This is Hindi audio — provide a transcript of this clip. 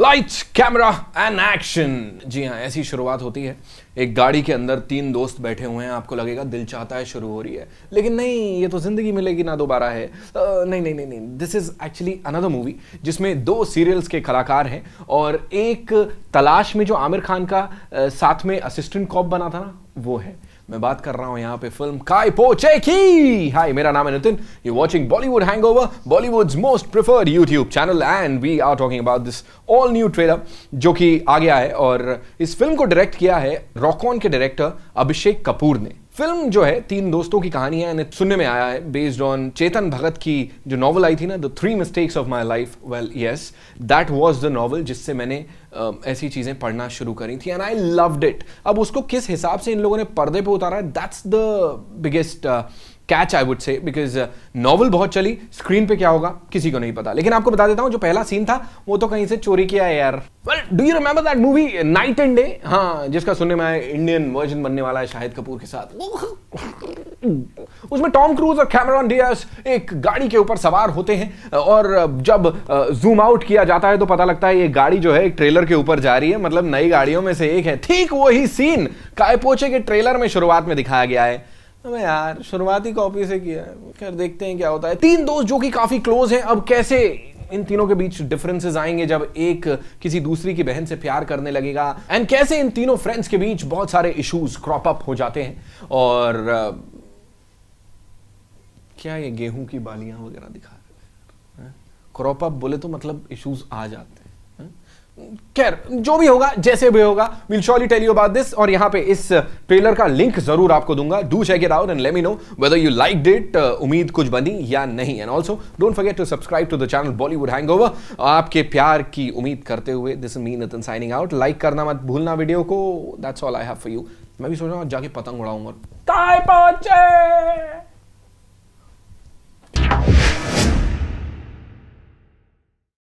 लाइट कैमरा एंड एक्शन जी हाँ ऐसी शुरुआत होती है एक गाड़ी के अंदर तीन दोस्त बैठे हुए हैं आपको लगेगा दिल चाहता है शुरू हो रही है लेकिन नहीं ये तो ज़िंदगी मिलेगी ना दोबारा है नहीं नहीं नहीं नहीं this is actually another movie जिसमें दो सीरियल्स के कलाकार हैं और एक तलाश में जो आमिर खान का साथ में असिस्टेंट कॉप बना था ना वो है मैं बात कर रहा हूं यहां पे फिल्म काय पोचे की हाय मेरा नाम है Nitin you watching Bollywood hangover Bollywood's most preferred YouTube channel and we are talking about this all new trailer जो कि आ गया है और इस फिल्म को डायरेक्ट किया है रॉक ऑन के डायरेक्टर अभिषेक कपूर ने फिल्म जो है तीन दोस्तों की कहानी है सुनने में आया है बेस्ड ऑन चेतन भगत की जो नॉवल आई थी ना the three mistakes of my life well yes that was the novel जिससे मैंने uh, ऐसी चीज़ें पढ़ना शुरू करी थी एंड आई लव्ड इट अब उसको किस हिसाब से इन लोगों ने पर्दे पे उतारा that's the biggest catch I would say because novel बहुत चली स्क्रीन पे क्या होगा किसी को नहीं पता लेकिन आपको बता देता हूं जो पहला सीन था वो तो कहीं से चोरी किया है यार well do you remember that movie knight and day हाँ जिसका सुनने में आया इंडियन वर्जन बनने वाला है शाहिद कपूर के साथ उसमें टॉम क्रूज और कैमरॉन डियास एक गाड़ी के ऊपर सवार होते हैं और uh, जब जूम uh, आउट किया जाता है तो पता लगता है ये गाड़ी जो है एक ट्रेलर के ऊपर जा रही है मतलब नई गाड़ियों में से एक है ठीक वही सीन कायपोचे के ट्रेलर में शुरुआत में दिखाया गया है अबे यार शुरुआती कॉपी से किया है खैर देखते हैं क्या होता है तीन दोस्त जो कि काफी क्लोज हैं अब कैसे इन तीनों के बीच डिफरेंसेस आएंगे जब एक किसी दूसरी की बहन से प्यार करने लगेगा एंड कैसे इन तीनों फ्रेंड्स के बीच बहुत सारे इश्यूज क्रॉप अप हो जाते हैं और क्या ये गेहूं की बालियां वगैरह दिखा रहे क्रॉप अप हाँ? बोले तो मतलब इश्यूज आ जाते हैं खैर जो भी होगा जैसे भी होगा will surely tell you about this और यहां पे इस ट्रेलर uh, का लिंक जरूर आपको दूंगा do check it out and let me know whether you like it उम्मीद कुछ बनी या नहीं and also don't forget to subscribe to the channel Bollywood hangover आपके प्यार की उम्मीद करते हुए this me Nitin signing out like करना मत भूलना वीडियो को that's all I have for you मैं भी सोच रहा हूँ जाके पतंग उड़ाऊंगा